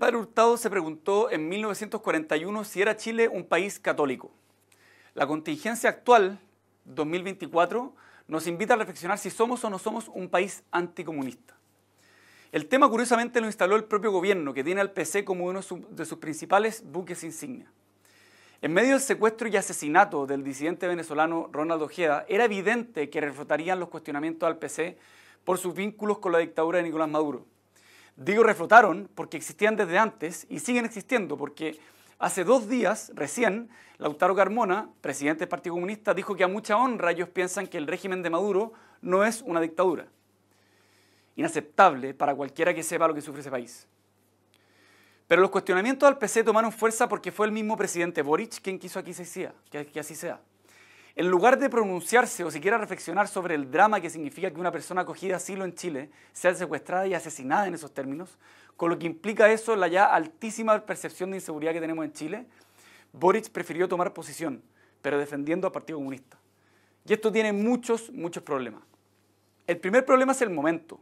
padre Hurtado se preguntó en 1941 si era Chile un país católico. La contingencia actual, 2024, nos invita a reflexionar si somos o no somos un país anticomunista. El tema curiosamente lo instaló el propio gobierno, que tiene al PC como uno de sus principales buques insignia. En medio del secuestro y asesinato del disidente venezolano Ronald Ojeda, era evidente que refutarían los cuestionamientos al PC por sus vínculos con la dictadura de Nicolás Maduro. Digo reflotaron porque existían desde antes y siguen existiendo porque hace dos días recién Lautaro Carmona, presidente del Partido Comunista, dijo que a mucha honra ellos piensan que el régimen de Maduro no es una dictadura. Inaceptable para cualquiera que sepa lo que sufre ese país. Pero los cuestionamientos al PC tomaron fuerza porque fue el mismo presidente Boric quien quiso aquí se sea, que así sea en lugar de pronunciarse o siquiera reflexionar sobre el drama que significa que una persona acogida asilo en Chile sea secuestrada y asesinada en esos términos, con lo que implica eso la ya altísima percepción de inseguridad que tenemos en Chile, Boric prefirió tomar posición, pero defendiendo al Partido Comunista. Y esto tiene muchos, muchos problemas. El primer problema es el momento.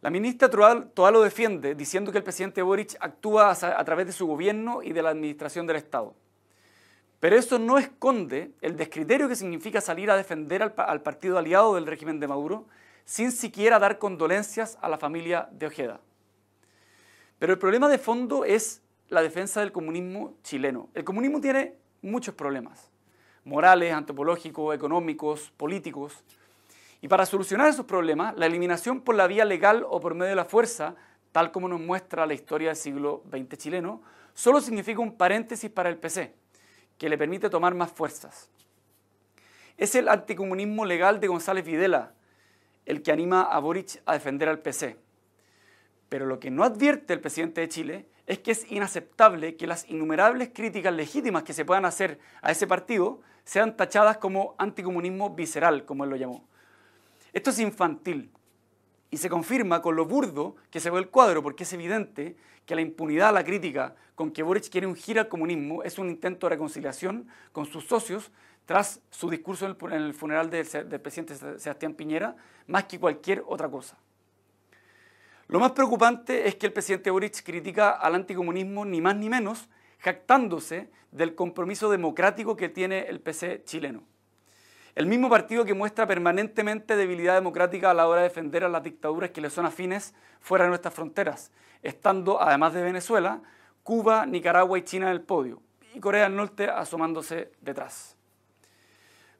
La ministra todavía lo defiende diciendo que el presidente Boric actúa a través de su gobierno y de la administración del Estado. Pero eso no esconde el descriterio que significa salir a defender al, al, partido aliado del régimen de Maduro sin siquiera dar condolencias a la familia de Ojeda. Pero el problema de fondo es la defensa del comunismo chileno. El comunismo tiene muchos problemas, morales, antropológicos, económicos, políticos. Y para solucionar esos problemas, la eliminación por la vía legal o por medio de la fuerza, tal como nos muestra la historia del siglo XX chileno, solo significa un paréntesis para el PC que le permite tomar más fuerzas. Es el anticomunismo legal de González Videla el que anima a Boric a defender al PC. Pero lo que no advierte el presidente de Chile es que es inaceptable que las innumerables críticas legítimas que se puedan hacer a ese partido sean tachadas como anticomunismo visceral, como él lo llamó. Esto es infantil, y se confirma con lo burdo que se ve el cuadro, porque es evidente que la impunidad a la crítica con que Boric quiere ungir al comunismo es un intento de reconciliación con sus socios tras su discurso en el funeral del, presidente Sebastián Piñera, más que cualquier otra cosa. Lo más preocupante es que el presidente Boric critica al anticomunismo ni más ni menos, jactándose del compromiso democrático que tiene el PC chileno. El mismo partido que muestra permanentemente debilidad democrática a la hora de defender a las dictaduras que le son afines fuera de nuestras fronteras, estando, además de Venezuela, Cuba, Nicaragua y China en el podio, y Corea del Norte asomándose detrás.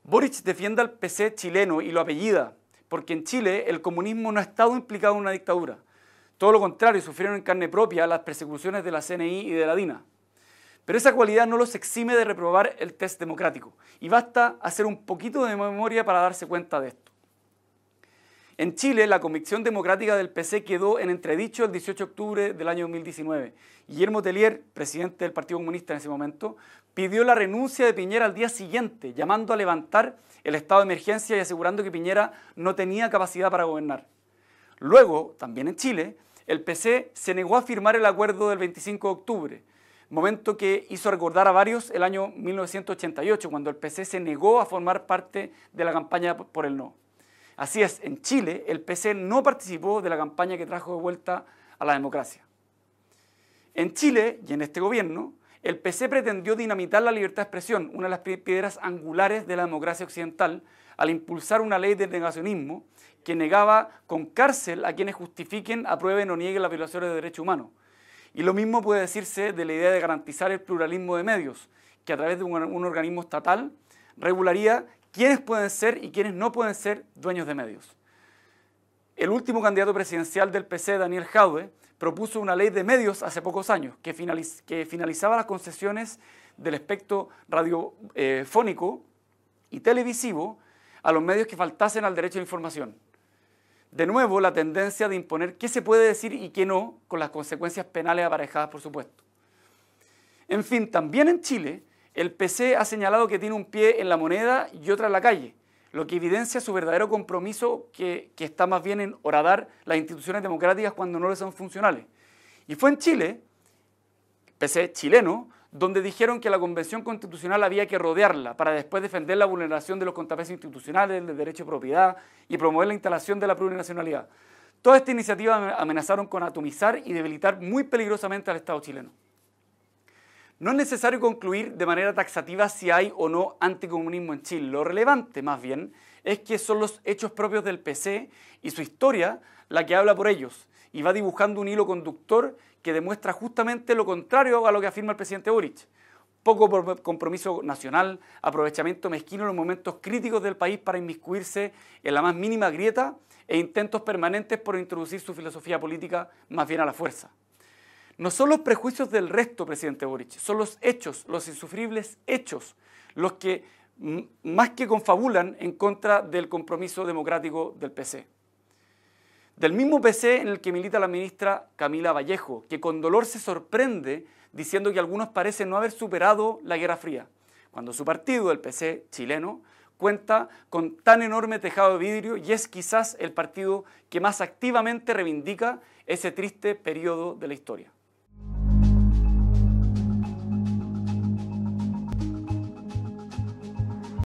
Boric defiende al PC chileno y lo apellida, porque en Chile el comunismo no ha estado implicado en una dictadura. Todo lo contrario, sufrieron en carne propia las persecuciones de la CNI y de la DINA. Pero esa cualidad no los exime de reprobar el test democrático y basta hacer un poquito de memoria para darse cuenta de esto. En Chile, la convicción democrática del PC quedó en entredicho el 18 de octubre del año 2019. Guillermo Tellier, presidente del Partido Comunista en ese momento, pidió la renuncia de Piñera al día siguiente, llamando a levantar el estado de emergencia y asegurando que Piñera no tenía capacidad para gobernar. Luego, también en Chile, el PC se negó a firmar el acuerdo del 25 de octubre, momento que hizo recordar a varios el año 1988, cuando el PC se negó a formar parte de la campaña por el no. Así es, en Chile el PC no participó de la campaña que trajo de vuelta a la democracia. En Chile y en este gobierno, el PC pretendió dinamitar la libertad de expresión, una de las piedras angulares de la democracia occidental, al impulsar una ley de negacionismo que negaba con cárcel a quienes justifiquen, aprueben o nieguen las violaciones de derechos humanos. Y lo mismo puede decirse de la idea de garantizar el pluralismo de medios, que a través de un, organismo estatal regularía quiénes pueden ser y quiénes no pueden ser dueños de medios. El último candidato presidencial del PC, Daniel Jaude, propuso una ley de medios hace pocos años que, finalizaba las concesiones del espectro radiofónico y televisivo a los medios que faltasen al derecho a la información de nuevo la tendencia de imponer qué se puede decir y qué no, con las consecuencias penales aparejadas, por supuesto. En fin, también en Chile, el PC ha señalado que tiene un pie en la moneda y otro en la calle, lo que evidencia su verdadero compromiso que, que está más bien en horadar las instituciones democráticas cuando no le son funcionales. Y fue en Chile, PC chileno, donde dijeron que la Convención Constitucional había que rodearla para después defender la vulneración de los contrapesos institucionales, del derecho de propiedad y promover la instalación de la plurinacionalidad. Toda esta iniciativa amenazaron con atomizar y debilitar muy peligrosamente al Estado chileno. No es necesario concluir de manera taxativa si hay o no anticomunismo en Chile. Lo relevante, más bien, es que son los hechos propios del PC y su historia la que habla por ellos y va dibujando un hilo conductor que demuestra justamente lo contrario a lo que afirma el presidente Boric. Poco compromiso nacional, aprovechamiento mezquino en los momentos críticos del país para inmiscuirse en la más mínima grieta e intentos permanentes por introducir su filosofía política más bien a la fuerza. No son los prejuicios del resto, presidente Boric, son los hechos, los insufribles hechos, los que más que confabulan en contra del compromiso democrático del PC del mismo PC en el que milita la ministra Camila Vallejo, que con dolor se sorprende diciendo que algunos parecen no haber superado la Guerra Fría, cuando su partido, el PC chileno, cuenta con tan enorme tejado de vidrio y es quizás el partido que más activamente reivindica ese triste periodo de la historia.